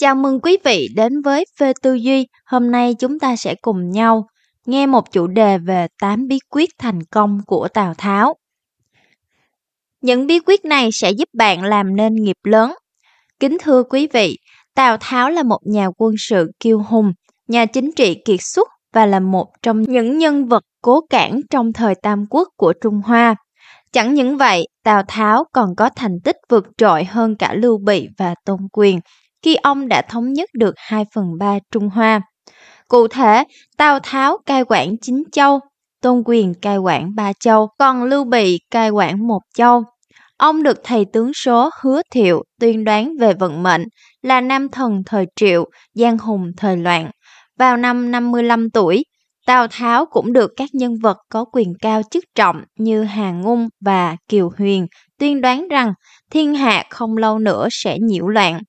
Chào mừng quý vị đến với Phê Tư Duy. Hôm nay chúng ta sẽ cùng nhau nghe một chủ đề về 8 bí quyết thành công của Tào Tháo. Những bí quyết này sẽ giúp bạn làm nên nghiệp lớn. Kính thưa quý vị, Tào Tháo là một nhà quân sự kiêu hùng, nhà chính trị kiệt xuất và là một trong những nhân vật cố cản trong thời Tam Quốc của Trung Hoa. Chẳng những vậy, Tào Tháo còn có thành tích vượt trội hơn cả Lưu Bị và Tôn Quyền – khi ông đã thống nhất được 2 phần 3 Trung Hoa. Cụ thể, Tào Tháo cai quản chín châu, Tôn Quyền cai quản ba châu, còn Lưu Bị cai quản một châu. Ông được thầy tướng số Hứa Thiệu tuyên đoán về vận mệnh là nam thần thời Triệu, giang hùng thời loạn. Vào năm 55 tuổi, Tào Tháo cũng được các nhân vật có quyền cao chức trọng như Hà Ngung và Kiều Huyền tuyên đoán rằng thiên hạ không lâu nữa sẽ nhiễu loạn.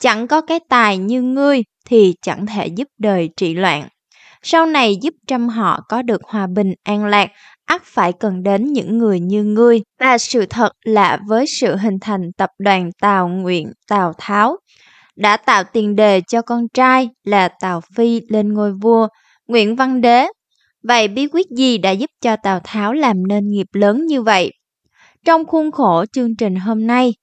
Chẳng có cái tài như ngươi thì chẳng thể giúp đời trị loạn. Sau này giúp trăm họ có được hòa bình an lạc, ắt phải cần đến những người như ngươi. Và sự thật là với sự hình thành tập đoàn Tào Nguyện, Tào Tháo, đã tạo tiền đề cho con trai là Tào Phi lên ngôi vua, Nguyễn Văn Đế. Vậy bí quyết gì đã giúp cho Tào Tháo làm nên nghiệp lớn như vậy? trong khuôn khổ chương trình hôm nay.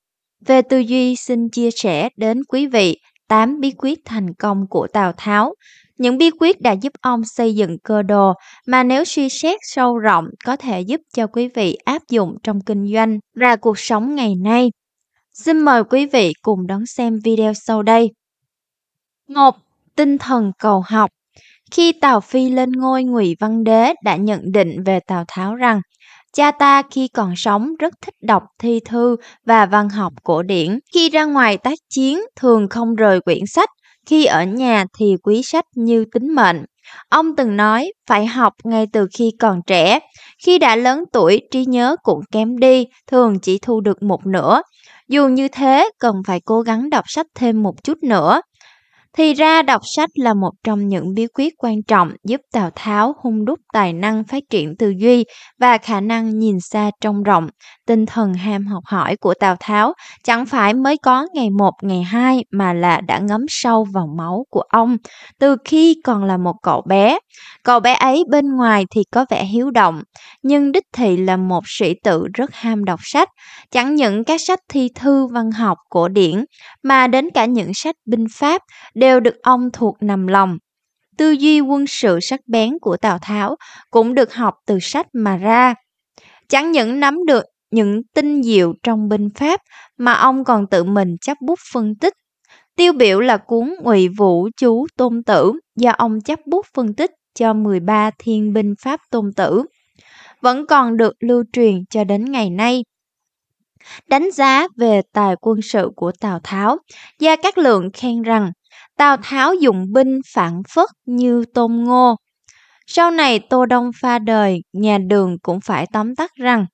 Về tư duy xin chia sẻ đến quý vị 8 bí quyết thành công của Tào Tháo. Những bí quyết đã giúp ông xây dựng cơ đồ mà nếu suy xét sâu rộng có thể giúp cho quý vị áp dụng trong kinh doanh và cuộc sống ngày nay. Xin mời quý vị cùng đón xem video sau đây. 1. Tinh thần cầu học Khi Tào Phi lên ngôi Ngụy Văn Đế đã nhận định về Tào Tháo rằng Cha ta khi còn sống rất thích đọc thi thư và văn học cổ điển. Khi ra ngoài tác chiến thường không rời quyển sách, khi ở nhà thì quý sách như tính mệnh. Ông từng nói phải học ngay từ khi còn trẻ, khi đã lớn tuổi trí nhớ cũng kém đi, thường chỉ thu được một nửa. Dù như thế, cần phải cố gắng đọc sách thêm một chút nữa. Thì ra đọc sách là một trong những bí quyết quan trọng giúp Tào Tháo hung đúc tài năng phát triển tư duy và khả năng nhìn xa trông rộng, tinh thần ham học hỏi của Tào Tháo chẳng phải mới có ngày một ngày hai mà là đã ngấm sâu vào máu của ông từ khi còn là một cậu bé. Cậu bé ấy bên ngoài thì có vẻ hiếu động, nhưng đích thị là một sĩ tử rất ham đọc sách, chẳng những các sách thi thư văn học cổ điển mà đến cả những sách binh pháp đều được ông thuộc nằm lòng tư duy quân sự sắc bén của Tào Tháo cũng được học từ sách mà ra. Chẳng những nắm được những tinh diệu trong binh pháp mà ông còn tự mình chấp bút phân tích. Tiêu biểu là cuốn Ngụy Vũ chú Tôn Tử do ông chấp bút phân tích cho 13 thiên binh pháp Tôn Tử, vẫn còn được lưu truyền cho đến ngày nay. Đánh giá về tài quân sự của Tào Tháo, Gia Cát Lượng khen rằng Tào Tháo dùng binh phản phất như Tôn Ngô. Sau này Tô Đông pha đời, nhà đường cũng phải tóm tắt rằng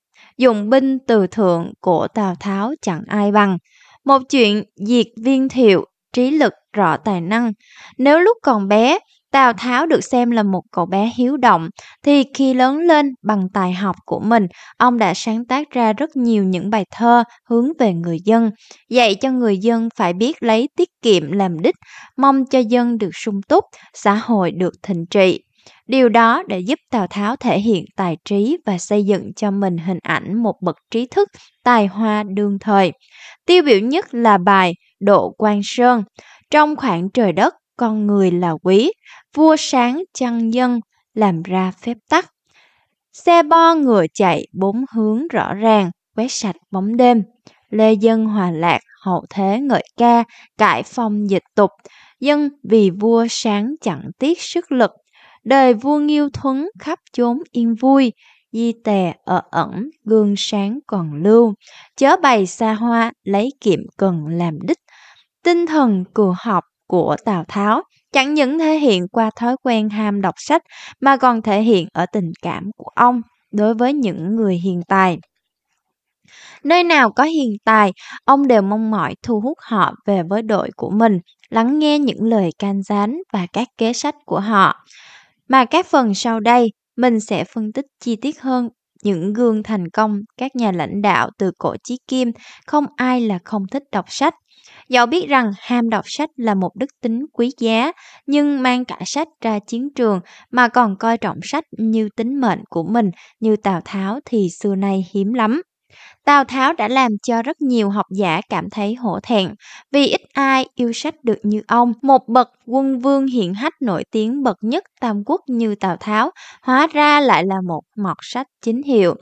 dùng binh từ thượng của Tào Tháo chẳng ai bằng. Một chuyện diệt viên thiệu, trí lực rõ tài năng. Nếu lúc còn bé, Tào Tháo được xem là một cậu bé hiếu động, thì khi lớn lên bằng tài học của mình, ông đã sáng tác ra rất nhiều những bài thơ hướng về người dân, dạy cho người dân phải biết lấy tiết kiệm làm đích, mong cho dân được sung túc, xã hội được thịnh trị. Điều đó đã giúp Tào Tháo thể hiện tài trí và xây dựng cho mình hình ảnh một bậc trí thức tài hoa đương thời. Tiêu biểu nhất là bài Độ Quan Sơn. Trong khoảng trời đất, con người là quý, vua sáng chăn dân, làm ra phép tắc. Xe bo ngựa chạy bốn hướng rõ ràng, quét sạch bóng đêm. Lê dân hòa lạc, hậu thế ngợi ca, cải phong dịch tục. Dân vì vua sáng chẳng tiếc sức lực, đời vua nghiêu thuấn khắp chốn yên vui di tè ở ẩn gương sáng còn lưu chớ bày xa hoa lấy kiệm cần làm đích tinh thần cừu học của tào tháo chẳng những thể hiện qua thói quen ham đọc sách mà còn thể hiện ở tình cảm của ông đối với những người hiền tài Nơi nào có hiền tài, ông đều mong mỏi thu hút họ về với đội của mình, lắng nghe những lời can gián và các kế sách của họ mà các phần sau đây mình sẽ phân tích chi tiết hơn những gương thành công các nhà lãnh đạo từ cổ chí kim không ai là không thích đọc sách dẫu biết rằng ham đọc sách là một đức tính quý giá nhưng mang cả sách ra chiến trường mà còn coi trọng sách như tính mệnh của mình như tào tháo thì xưa nay hiếm lắm Tào Tháo đã làm cho rất nhiều học giả cảm thấy hổ thẹn vì ít ai yêu sách được như ông. Một bậc quân vương hiện hách nổi tiếng bậc nhất Tam Quốc như Tào Tháo hóa ra lại là một mọt sách chính hiệu.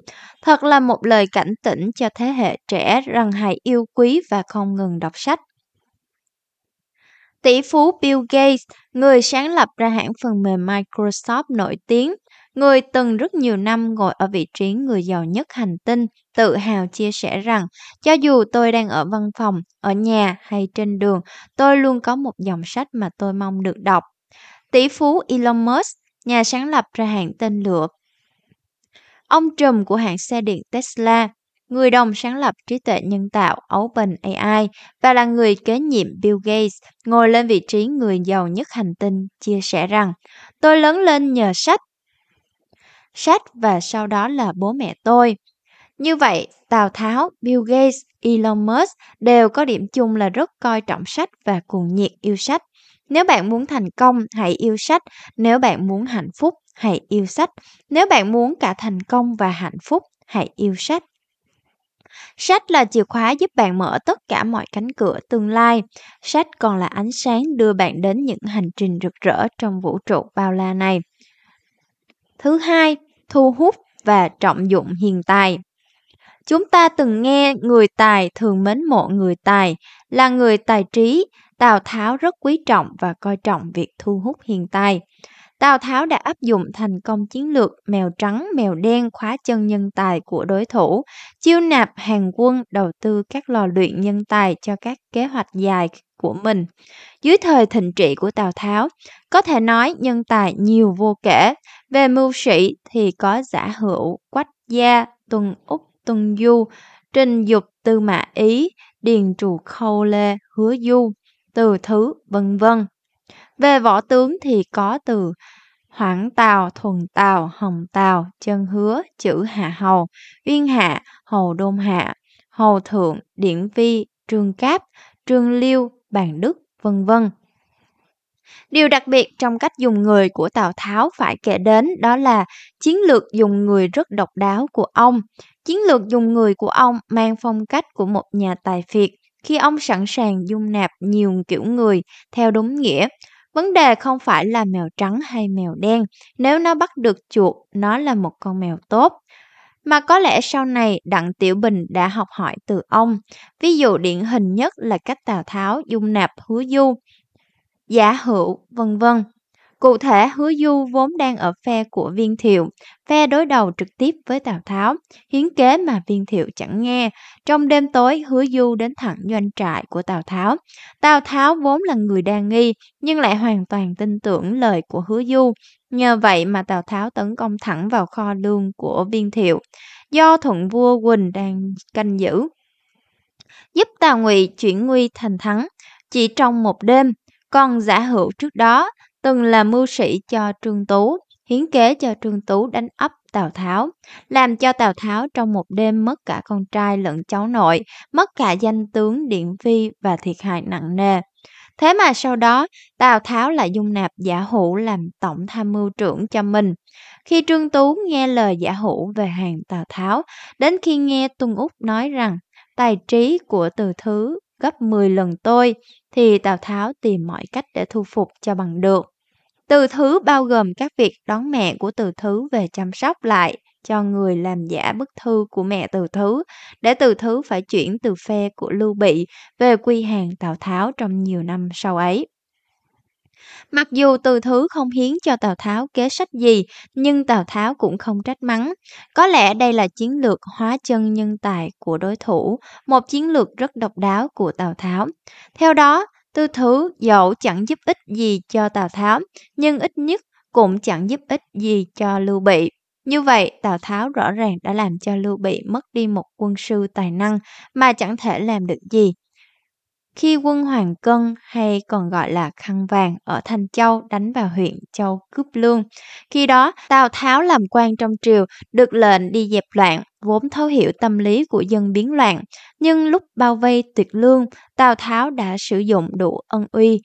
Thật là một lời cảnh tỉnh cho thế hệ trẻ rằng hãy yêu quý và không ngừng đọc sách. Tỷ phú Bill Gates, người sáng lập ra hãng phần mềm Microsoft nổi tiếng, người từng rất nhiều năm ngồi ở vị trí người giàu nhất hành tinh, tự hào chia sẻ rằng cho dù tôi đang ở văn phòng, ở nhà hay trên đường, tôi luôn có một dòng sách mà tôi mong được đọc. Tỷ phú Elon Musk, nhà sáng lập ra hãng tên lửa. Ông trùm của hãng xe điện Tesla, người đồng sáng lập trí tuệ nhân tạo OpenAI và là người kế nhiệm Bill Gates, ngồi lên vị trí người giàu nhất hành tinh, chia sẻ rằng Tôi lớn lên nhờ sách, sách và sau đó là bố mẹ tôi. Như vậy, Tào Tháo, Bill Gates, Elon Musk đều có điểm chung là rất coi trọng sách và cuồng nhiệt yêu sách. Nếu bạn muốn thành công, hãy yêu sách. Nếu bạn muốn hạnh phúc, hãy yêu sách. Nếu bạn muốn cả thành công và hạnh phúc, hãy yêu sách. Sách là chìa khóa giúp bạn mở tất cả mọi cánh cửa tương lai. Sách còn là ánh sáng đưa bạn đến những hành trình rực rỡ trong vũ trụ bao la này. Thứ hai, thu hút và trọng dụng hiền tài. Chúng ta từng nghe người tài thường mến mộ người tài, là người tài trí, Tào Tháo rất quý trọng và coi trọng việc thu hút hiền tài. Tào Tháo đã áp dụng thành công chiến lược mèo trắng mèo đen khóa chân nhân tài của đối thủ, chiêu nạp hàng quân đầu tư các lò luyện nhân tài cho các kế hoạch dài của mình. Dưới thời thịnh trị của Tào Tháo, có thể nói nhân tài nhiều vô kể, về mưu sĩ thì có giả hữu, quách gia, tuần úc, tuần du, trình dục tư mã ý, điền trù khâu lê, hứa du, từ thứ, vân vân. Về võ tướng thì có từ Hoảng Tàu, Thuần Tàu, Hồng Tàu, Chân Hứa, Chữ Hạ Hầu, Uyên Hạ, Hầu Đôn Hạ, Hầu Thượng, Điển Vi, Trương Cáp, Trương Liêu, Bàn Đức, vân vân. Điều đặc biệt trong cách dùng người của Tào Tháo phải kể đến đó là chiến lược dùng người rất độc đáo của ông. Chiến lược dùng người của ông mang phong cách của một nhà tài phiệt khi ông sẵn sàng dung nạp nhiều kiểu người theo đúng nghĩa. Vấn đề không phải là mèo trắng hay mèo đen, nếu nó bắt được chuột, nó là một con mèo tốt. Mà có lẽ sau này Đặng Tiểu Bình đã học hỏi từ ông. Ví dụ điển hình nhất là cách Tào Tháo dung nạp Hứa Du, giả hữu, vân vân. Cụ thể, Hứa Du vốn đang ở phe của Viên Thiệu, phe đối đầu trực tiếp với Tào Tháo, hiến kế mà Viên Thiệu chẳng nghe. Trong đêm tối, Hứa Du đến thẳng doanh trại của Tào Tháo. Tào Tháo vốn là người đa nghi, nhưng lại hoàn toàn tin tưởng lời của Hứa Du. Nhờ vậy mà Tào Tháo tấn công thẳng vào kho lương của Viên Thiệu, do thuận vua Quỳnh đang canh giữ. Giúp Tào Ngụy chuyển nguy thành thắng, chỉ trong một đêm, còn giả hữu trước đó từng là mưu sĩ cho Trương Tú, hiến kế cho Trương Tú đánh ấp Tào Tháo, làm cho Tào Tháo trong một đêm mất cả con trai lẫn cháu nội, mất cả danh tướng Điện Phi và thiệt hại nặng nề. Thế mà sau đó, Tào Tháo lại dung nạp giả hữu làm tổng tham mưu trưởng cho mình. Khi Trương Tú nghe lời giả hữu về hàng Tào Tháo, đến khi nghe Tuân Úc nói rằng tài trí của từ thứ gấp 10 lần tôi, thì Tào Tháo tìm mọi cách để thu phục cho bằng được. Từ thứ bao gồm các việc đón mẹ của từ thứ về chăm sóc lại cho người làm giả bức thư của mẹ từ thứ, để từ thứ phải chuyển từ phe của Lưu Bị về quy hàng Tào Tháo trong nhiều năm sau ấy. Mặc dù từ thứ không hiến cho Tào Tháo kế sách gì, nhưng Tào Tháo cũng không trách mắng. Có lẽ đây là chiến lược hóa chân nhân tài của đối thủ, một chiến lược rất độc đáo của Tào Tháo. Theo đó, Tư Thứ dẫu chẳng giúp ích gì cho Tào Tháo, nhưng ít nhất cũng chẳng giúp ích gì cho Lưu Bị. Như vậy, Tào Tháo rõ ràng đã làm cho Lưu Bị mất đi một quân sư tài năng mà chẳng thể làm được gì khi quân Hoàng Cân hay còn gọi là Khăn Vàng ở Thành Châu đánh vào huyện Châu cướp lương. Khi đó, Tào Tháo làm quan trong triều, được lệnh đi dẹp loạn, vốn thấu hiểu tâm lý của dân biến loạn. Nhưng lúc bao vây tuyệt lương, Tào Tháo đã sử dụng đủ ân uy,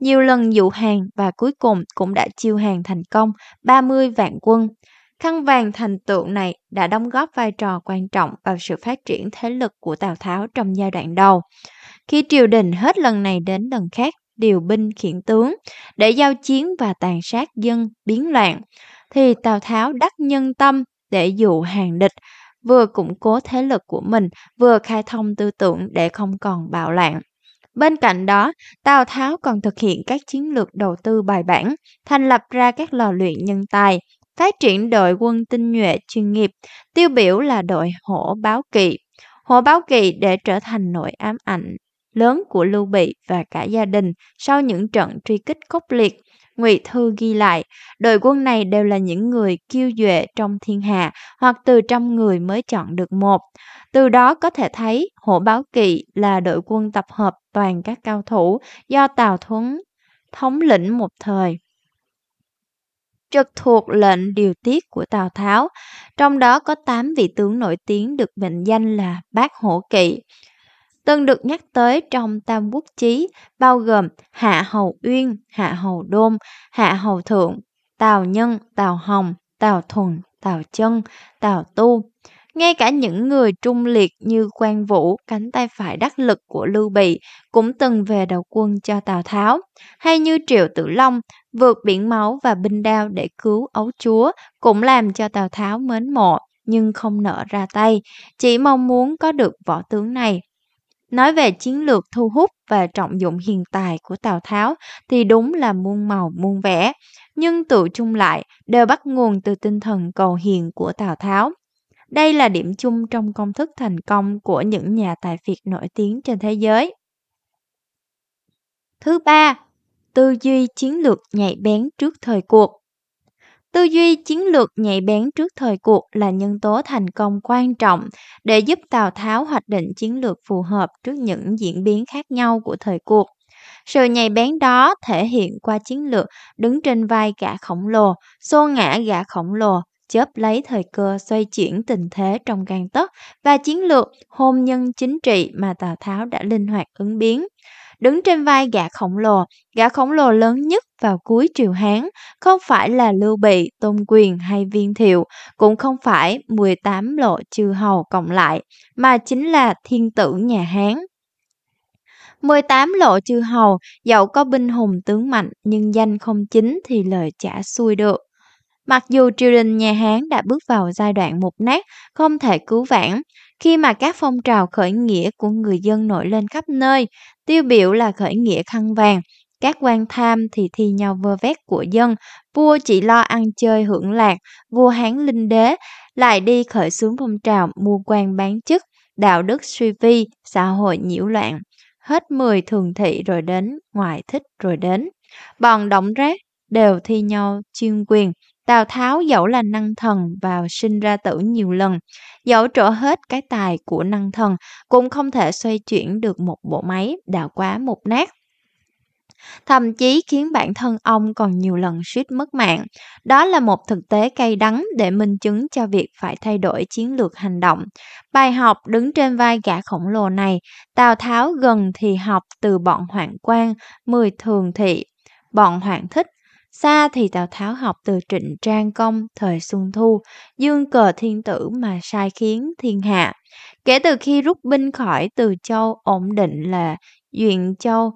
nhiều lần dụ hàng và cuối cùng cũng đã chiêu hàng thành công 30 vạn quân. Khăn vàng thành tựu này đã đóng góp vai trò quan trọng vào sự phát triển thế lực của Tào Tháo trong giai đoạn đầu khi triều đình hết lần này đến lần khác điều binh khiển tướng để giao chiến và tàn sát dân biến loạn thì Tào Tháo đắc nhân tâm để dụ hàng địch vừa củng cố thế lực của mình vừa khai thông tư tưởng để không còn bạo loạn. Bên cạnh đó, Tào Tháo còn thực hiện các chiến lược đầu tư bài bản, thành lập ra các lò luyện nhân tài, phát triển đội quân tinh nhuệ chuyên nghiệp, tiêu biểu là đội hổ báo kỵ. Hổ báo kỵ để trở thành nội ám ảnh lớn của Lưu Bị và cả gia đình sau những trận truy kích khốc liệt. Ngụy Thư ghi lại, đội quân này đều là những người kiêu duệ trong thiên hạ hoặc từ trăm người mới chọn được một. Từ đó có thể thấy Hổ Báo Kỵ là đội quân tập hợp toàn các cao thủ do Tào Thuấn thống lĩnh một thời trực thuộc lệnh điều tiết của Tào Tháo, trong đó có 8 vị tướng nổi tiếng được mệnh danh là Bác Hổ Kỵ từng được nhắc tới trong Tam Quốc Chí, bao gồm Hạ Hầu Uyên, Hạ Hầu Đôn, Hạ Hầu Thượng, Tào Nhân, Tào Hồng, Tào Thuần, Tào Chân, Tào Tu. Ngay cả những người trung liệt như Quan Vũ, cánh tay phải đắc lực của Lưu Bị, cũng từng về đầu quân cho Tào Tháo, hay như Triệu Tử Long vượt biển máu và binh đao để cứu ấu chúa, cũng làm cho Tào Tháo mến mộ nhưng không nở ra tay, chỉ mong muốn có được võ tướng này Nói về chiến lược thu hút và trọng dụng hiền tài của Tào Tháo thì đúng là muôn màu muôn vẻ, nhưng tự chung lại đều bắt nguồn từ tinh thần cầu hiền của Tào Tháo. Đây là điểm chung trong công thức thành công của những nhà tài phiệt nổi tiếng trên thế giới. Thứ ba, tư duy chiến lược nhạy bén trước thời cuộc. Tư duy chiến lược nhạy bén trước thời cuộc là nhân tố thành công quan trọng để giúp Tào Tháo hoạch định chiến lược phù hợp trước những diễn biến khác nhau của thời cuộc. Sự nhạy bén đó thể hiện qua chiến lược đứng trên vai gã khổng lồ, xô ngã gã khổng lồ, chớp lấy thời cơ xoay chuyển tình thế trong gang tấc và chiến lược hôn nhân chính trị mà Tào Tháo đã linh hoạt ứng biến đứng trên vai gã khổng lồ, gã khổng lồ lớn nhất vào cuối triều Hán, không phải là Lưu Bị, Tôn Quyền hay Viên Thiệu, cũng không phải 18 lộ chư hầu cộng lại, mà chính là thiên tử nhà Hán. 18 lộ chư hầu, dẫu có binh hùng tướng mạnh nhưng danh không chính thì lời trả xuôi được. Mặc dù triều đình nhà Hán đã bước vào giai đoạn mục nát, không thể cứu vãn, khi mà các phong trào khởi nghĩa của người dân nổi lên khắp nơi, tiêu biểu là khởi nghĩa khăn vàng, các quan tham thì thi nhau vơ vét của dân, vua chỉ lo ăn chơi hưởng lạc, vua Hán linh đế lại đi khởi xướng phong trào mua quan bán chức, đạo đức suy vi, xã hội nhiễu loạn. Hết mười thường thị rồi đến, ngoại thích rồi đến. Bọn động rác đều thi nhau chuyên quyền, Tào Tháo dẫu là năng thần và sinh ra tử nhiều lần, dẫu trổ hết cái tài của năng thần cũng không thể xoay chuyển được một bộ máy đã quá một nát. Thậm chí khiến bản thân ông còn nhiều lần suýt mất mạng. Đó là một thực tế cay đắng để minh chứng cho việc phải thay đổi chiến lược hành động. Bài học đứng trên vai gã khổng lồ này, Tào Tháo gần thì học từ bọn Hoàng quan, mười thường thị bọn Hoàng thích Xa thì Tào Tháo học từ trịnh trang công thời Xuân Thu, dương cờ thiên tử mà sai khiến thiên hạ. Kể từ khi rút binh khỏi Từ Châu ổn định là Duyện Châu,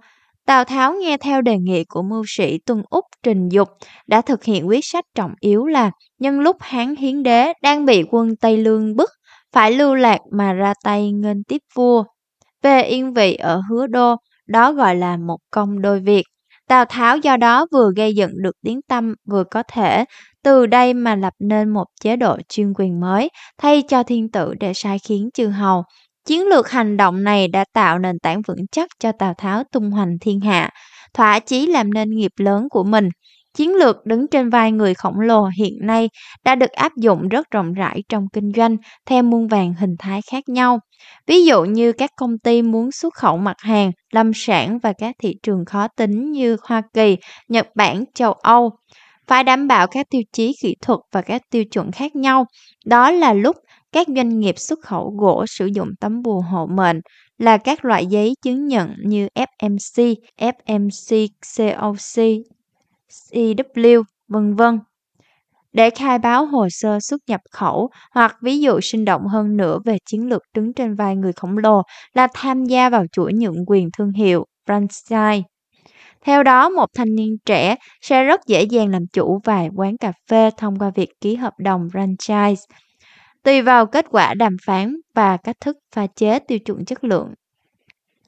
Tào Tháo nghe theo đề nghị của mưu sĩ Tuân Úc Trình Dục đã thực hiện quyết sách trọng yếu là nhân lúc Hán Hiến Đế đang bị quân Tây Lương bức phải lưu lạc mà ra tay nghênh tiếp vua. Về yên vị ở hứa đô, đó gọi là một công đôi việc. Tào Tháo do đó vừa gây dựng được tiếng tâm vừa có thể từ đây mà lập nên một chế độ chuyên quyền mới thay cho thiên tử để sai khiến chư hầu. Chiến lược hành động này đã tạo nền tảng vững chắc cho Tào Tháo tung hoành thiên hạ, thỏa chí làm nên nghiệp lớn của mình. Chiến lược đứng trên vai người khổng lồ hiện nay đã được áp dụng rất rộng rãi trong kinh doanh theo muôn vàng hình thái khác nhau. Ví dụ như các công ty muốn xuất khẩu mặt hàng, lâm sản và các thị trường khó tính như Hoa Kỳ, Nhật Bản, châu Âu phải đảm bảo các tiêu chí kỹ thuật và các tiêu chuẩn khác nhau. Đó là lúc các doanh nghiệp xuất khẩu gỗ sử dụng tấm bùa hộ mệnh là các loại giấy chứng nhận như FMC, FMC COC, CW, vân vân. Để khai báo hồ sơ xuất nhập khẩu hoặc ví dụ sinh động hơn nữa về chiến lược đứng trên vai người khổng lồ là tham gia vào chuỗi nhượng quyền thương hiệu franchise. Theo đó, một thanh niên trẻ sẽ rất dễ dàng làm chủ vài quán cà phê thông qua việc ký hợp đồng franchise. Tùy vào kết quả đàm phán và cách thức pha chế tiêu chuẩn chất lượng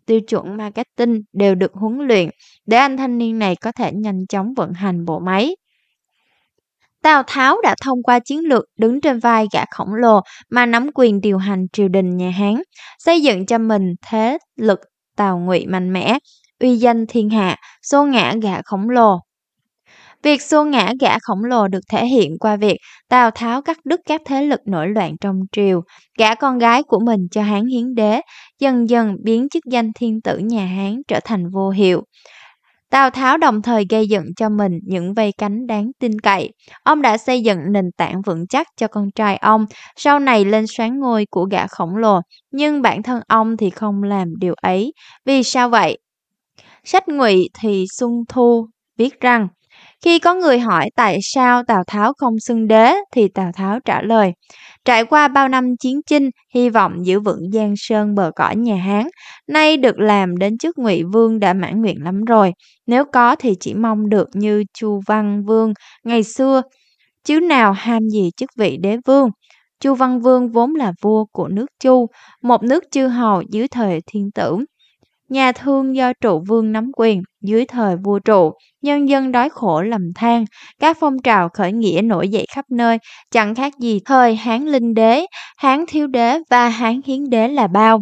tiêu chuẩn marketing đều được huấn luyện để anh thanh niên này có thể nhanh chóng vận hành bộ máy. Tào Tháo đã thông qua chiến lược đứng trên vai gã khổng lồ mà nắm quyền điều hành triều đình nhà Hán, xây dựng cho mình thế lực Tào Ngụy mạnh mẽ, uy danh thiên hạ, xô ngã gã khổng lồ. Việc xô ngã gã khổng lồ được thể hiện qua việc Tào Tháo cắt đứt các thế lực nổi loạn trong triều, gã con gái của mình cho Hán Hiến Đế, dần dần biến chức danh thiên tử nhà Hán trở thành vô hiệu. Tào Tháo đồng thời gây dựng cho mình những vây cánh đáng tin cậy. Ông đã xây dựng nền tảng vững chắc cho con trai ông, sau này lên xoán ngôi của gã khổng lồ, nhưng bản thân ông thì không làm điều ấy. Vì sao vậy? Sách Ngụy thì Xuân Thu viết rằng khi có người hỏi tại sao Tào Tháo không xưng đế thì Tào Tháo trả lời Trải qua bao năm chiến chinh, hy vọng giữ vững giang sơn bờ cõi nhà Hán, nay được làm đến chức Ngụy Vương đã mãn nguyện lắm rồi. Nếu có thì chỉ mong được như Chu Văn Vương ngày xưa, chứ nào ham gì chức vị đế vương. Chu Văn Vương vốn là vua của nước Chu, một nước chư hầu dưới thời thiên tử nhà thương do trụ vương nắm quyền dưới thời vua trụ nhân dân đói khổ lầm than các phong trào khởi nghĩa nổi dậy khắp nơi chẳng khác gì thời hán linh đế hán thiếu đế và hán hiến đế là bao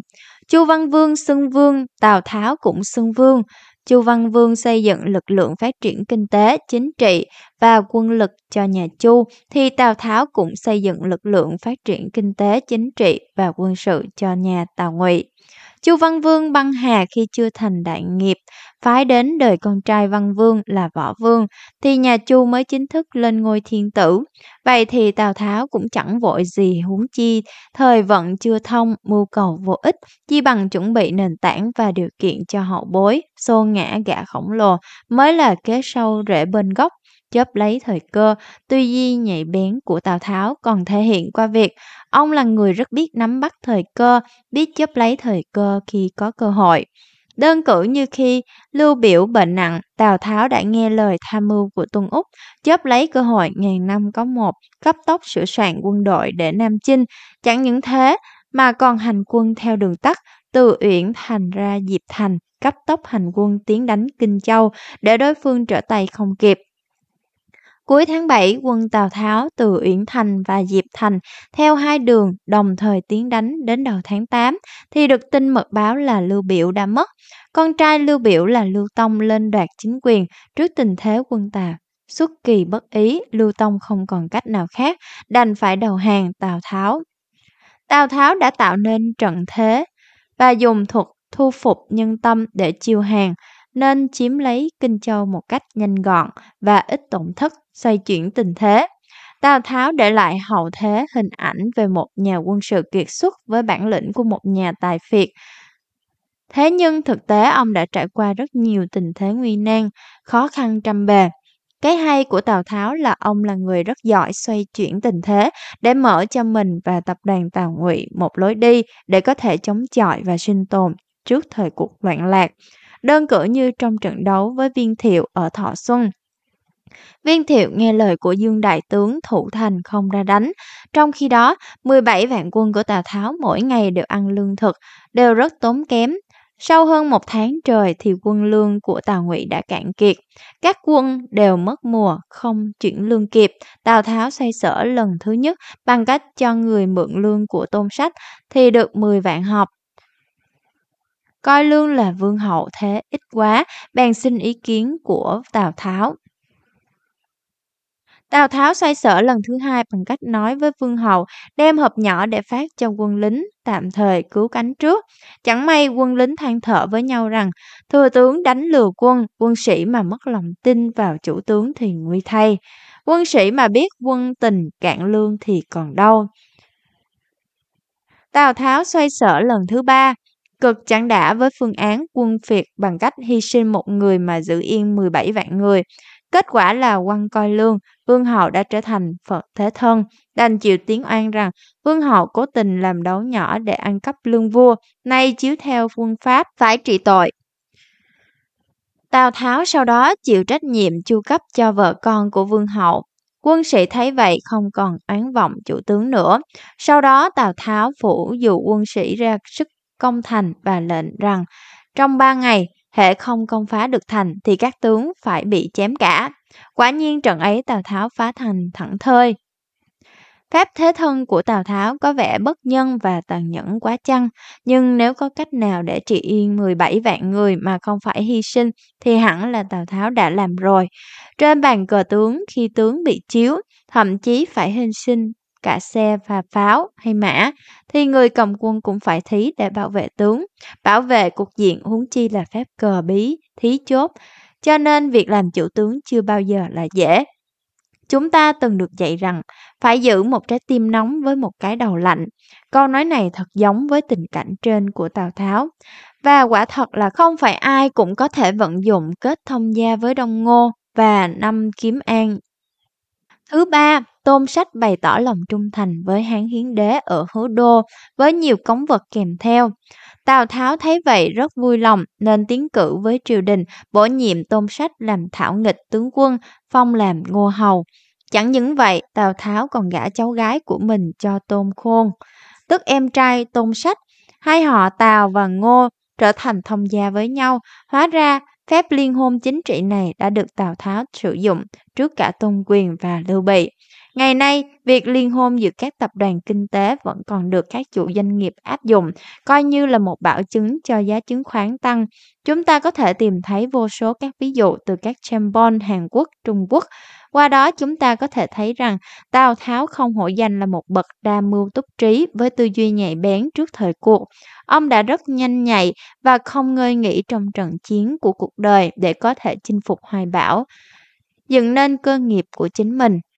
chu văn vương xưng vương tào tháo cũng xưng vương chu văn vương xây dựng lực lượng phát triển kinh tế chính trị và quân lực cho nhà chu thì tào tháo cũng xây dựng lực lượng phát triển kinh tế chính trị và quân sự cho nhà tào ngụy Chu Văn Vương băng hà khi chưa thành đại nghiệp, phái đến đời con trai Văn Vương là Võ Vương, thì nhà Chu mới chính thức lên ngôi thiên tử. Vậy thì Tào Tháo cũng chẳng vội gì huống chi, thời vận chưa thông, mưu cầu vô ích, chi bằng chuẩn bị nền tảng và điều kiện cho hậu bối, xô ngã gã khổng lồ mới là kế sâu rễ bên gốc chớp lấy thời cơ, tuy di nhạy bén của Tào Tháo còn thể hiện qua việc ông là người rất biết nắm bắt thời cơ, biết chớp lấy thời cơ khi có cơ hội. Đơn cử như khi Lưu Biểu bệnh nặng, Tào Tháo đã nghe lời tham mưu của Tuân Úc, chớp lấy cơ hội ngàn năm có một, cấp tốc sửa soạn quân đội để Nam Chinh. Chẳng những thế mà còn hành quân theo đường tắt, từ Uyển thành ra Diệp Thành, cấp tốc hành quân tiến đánh Kinh Châu để đối phương trở tay không kịp. Cuối tháng 7, quân Tào Tháo từ Uyển Thành và Diệp Thành theo hai đường đồng thời tiến đánh đến đầu tháng 8 thì được tin mật báo là Lưu Biểu đã mất. Con trai Lưu Biểu là Lưu Tông lên đoạt chính quyền trước tình thế quân Tào. Xuất kỳ bất ý, Lưu Tông không còn cách nào khác, đành phải đầu hàng Tào Tháo. Tào Tháo đã tạo nên trận thế và dùng thuật thu phục nhân tâm để chiêu hàng nên chiếm lấy Kinh Châu một cách nhanh gọn và ít tổn thất xoay chuyển tình thế. Tào Tháo để lại hậu thế hình ảnh về một nhà quân sự kiệt xuất với bản lĩnh của một nhà tài phiệt. Thế nhưng thực tế ông đã trải qua rất nhiều tình thế nguy nan, khó khăn trăm bề. Cái hay của Tào Tháo là ông là người rất giỏi xoay chuyển tình thế để mở cho mình và tập đoàn Tào Ngụy một lối đi để có thể chống chọi và sinh tồn trước thời cuộc loạn lạc đơn cử như trong trận đấu với Viên Thiệu ở Thọ Xuân. Viên Thiệu nghe lời của Dương Đại Tướng thủ thành không ra đánh. Trong khi đó, 17 vạn quân của Tào Tháo mỗi ngày đều ăn lương thực, đều rất tốn kém. Sau hơn một tháng trời thì quân lương của Tào Ngụy đã cạn kiệt. Các quân đều mất mùa, không chuyển lương kịp. Tào Tháo xoay sở lần thứ nhất bằng cách cho người mượn lương của tôn sách thì được 10 vạn học, coi lương là vương hậu thế ít quá, bèn xin ý kiến của Tào Tháo. Tào Tháo xoay sở lần thứ hai bằng cách nói với Vương hậu đem hộp nhỏ để phát cho quân lính tạm thời cứu cánh trước. Chẳng may quân lính than thở với nhau rằng thừa tướng đánh lừa quân, quân sĩ mà mất lòng tin vào chủ tướng thì nguy thay. Quân sĩ mà biết quân tình cạn lương thì còn đâu. Tào Tháo xoay sở lần thứ ba, cực chẳng đã với phương án quân phiệt bằng cách hy sinh một người mà giữ yên 17 vạn người. Kết quả là quăng coi lương, vương hậu đã trở thành Phật thế thân, đành chịu tiếng oan rằng vương hậu cố tình làm đấu nhỏ để ăn cắp lương vua, nay chiếu theo quân pháp phải trị tội. Tào Tháo sau đó chịu trách nhiệm chu cấp cho vợ con của vương hậu. Quân sĩ thấy vậy không còn oán vọng chủ tướng nữa. Sau đó Tào Tháo phủ dụ quân sĩ ra sức công thành và lệnh rằng trong ba ngày hệ không công phá được thành thì các tướng phải bị chém cả. Quả nhiên trận ấy Tào Tháo phá thành thẳng thơi. Pháp thế thân của Tào Tháo có vẻ bất nhân và tàn nhẫn quá chăng, nhưng nếu có cách nào để trị yên 17 vạn người mà không phải hy sinh thì hẳn là Tào Tháo đã làm rồi. Trên bàn cờ tướng khi tướng bị chiếu, thậm chí phải hy sinh cả xe và pháo hay mã, thì người cầm quân cũng phải thí để bảo vệ tướng, bảo vệ cuộc diện huống chi là phép cờ bí, thí chốt, cho nên việc làm chủ tướng chưa bao giờ là dễ. Chúng ta từng được dạy rằng phải giữ một trái tim nóng với một cái đầu lạnh. Câu nói này thật giống với tình cảnh trên của Tào Tháo. Và quả thật là không phải ai cũng có thể vận dụng kết thông gia với Đông Ngô và năm Kiếm An. Thứ ba, Tôn Sách bày tỏ lòng trung thành với Hán Hiến Đế ở Hứa Đô với nhiều cống vật kèm theo. Tào Tháo thấy vậy rất vui lòng nên tiến cử với triều đình bổ nhiệm Tôn Sách làm thảo nghịch tướng quân, phong làm ngô hầu. Chẳng những vậy, Tào Tháo còn gả cháu gái của mình cho Tôn Khôn, tức em trai Tôn Sách. Hai họ Tào và Ngô trở thành thông gia với nhau, hóa ra phép liên hôn chính trị này đã được Tào Tháo sử dụng trước cả Tôn Quyền và Lưu Bị. Ngày nay, việc liên hôn giữa các tập đoàn kinh tế vẫn còn được các chủ doanh nghiệp áp dụng, coi như là một bảo chứng cho giá chứng khoán tăng. Chúng ta có thể tìm thấy vô số các ví dụ từ các chambon Hàn Quốc, Trung Quốc. Qua đó chúng ta có thể thấy rằng Tào Tháo không hổ danh là một bậc đa mưu túc trí với tư duy nhạy bén trước thời cuộc. Ông đã rất nhanh nhạy và không ngơi nghỉ trong trận chiến của cuộc đời để có thể chinh phục hoài bão dựng nên cơ nghiệp của chính mình